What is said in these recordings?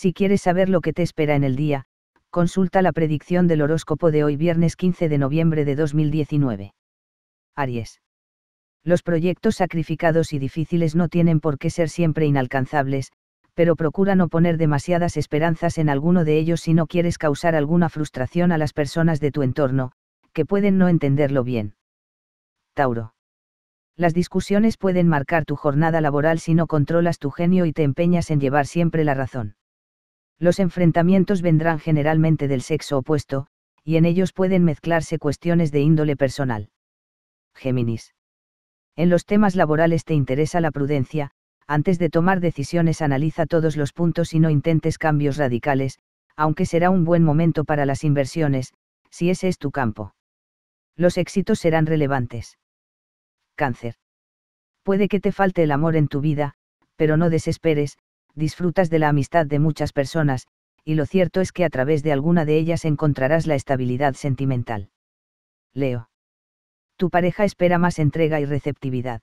Si quieres saber lo que te espera en el día, consulta la predicción del horóscopo de hoy viernes 15 de noviembre de 2019. Aries. Los proyectos sacrificados y difíciles no tienen por qué ser siempre inalcanzables, pero procura no poner demasiadas esperanzas en alguno de ellos si no quieres causar alguna frustración a las personas de tu entorno, que pueden no entenderlo bien. Tauro. Las discusiones pueden marcar tu jornada laboral si no controlas tu genio y te empeñas en llevar siempre la razón. Los enfrentamientos vendrán generalmente del sexo opuesto, y en ellos pueden mezclarse cuestiones de índole personal. Géminis. En los temas laborales te interesa la prudencia, antes de tomar decisiones analiza todos los puntos y no intentes cambios radicales, aunque será un buen momento para las inversiones, si ese es tu campo. Los éxitos serán relevantes. Cáncer. Puede que te falte el amor en tu vida, pero no desesperes, disfrutas de la amistad de muchas personas, y lo cierto es que a través de alguna de ellas encontrarás la estabilidad sentimental. Leo. Tu pareja espera más entrega y receptividad.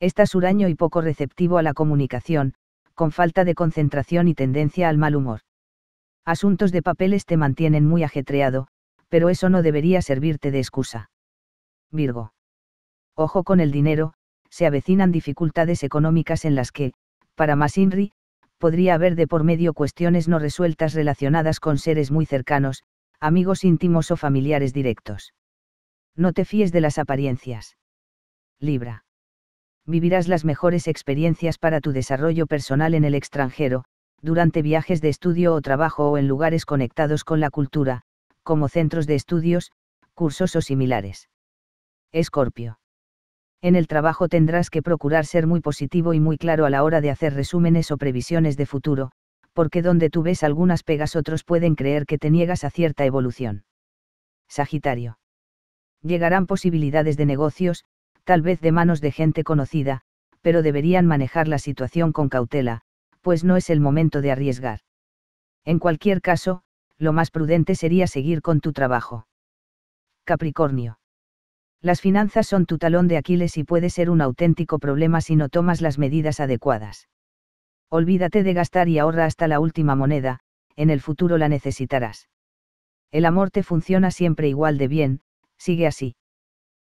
Estás huraño y poco receptivo a la comunicación, con falta de concentración y tendencia al mal humor. Asuntos de papeles te mantienen muy ajetreado, pero eso no debería servirte de excusa. Virgo. Ojo con el dinero, se avecinan dificultades económicas en las que, para Masinri, podría haber de por medio cuestiones no resueltas relacionadas con seres muy cercanos, amigos íntimos o familiares directos. No te fíes de las apariencias. Libra. Vivirás las mejores experiencias para tu desarrollo personal en el extranjero, durante viajes de estudio o trabajo o en lugares conectados con la cultura, como centros de estudios, cursos o similares. Escorpio en el trabajo tendrás que procurar ser muy positivo y muy claro a la hora de hacer resúmenes o previsiones de futuro, porque donde tú ves algunas pegas otros pueden creer que te niegas a cierta evolución. Sagitario. Llegarán posibilidades de negocios, tal vez de manos de gente conocida, pero deberían manejar la situación con cautela, pues no es el momento de arriesgar. En cualquier caso, lo más prudente sería seguir con tu trabajo. Capricornio. Las finanzas son tu talón de Aquiles y puede ser un auténtico problema si no tomas las medidas adecuadas. Olvídate de gastar y ahorra hasta la última moneda, en el futuro la necesitarás. El amor te funciona siempre igual de bien, sigue así.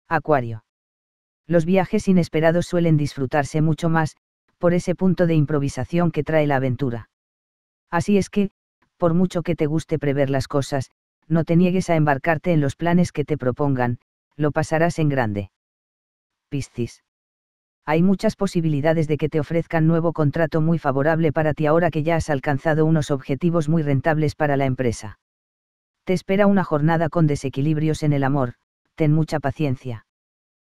Acuario. Los viajes inesperados suelen disfrutarse mucho más, por ese punto de improvisación que trae la aventura. Así es que, por mucho que te guste prever las cosas, no te niegues a embarcarte en los planes que te propongan, lo pasarás en grande. Piscis. Hay muchas posibilidades de que te ofrezcan nuevo contrato muy favorable para ti ahora que ya has alcanzado unos objetivos muy rentables para la empresa. Te espera una jornada con desequilibrios en el amor, ten mucha paciencia.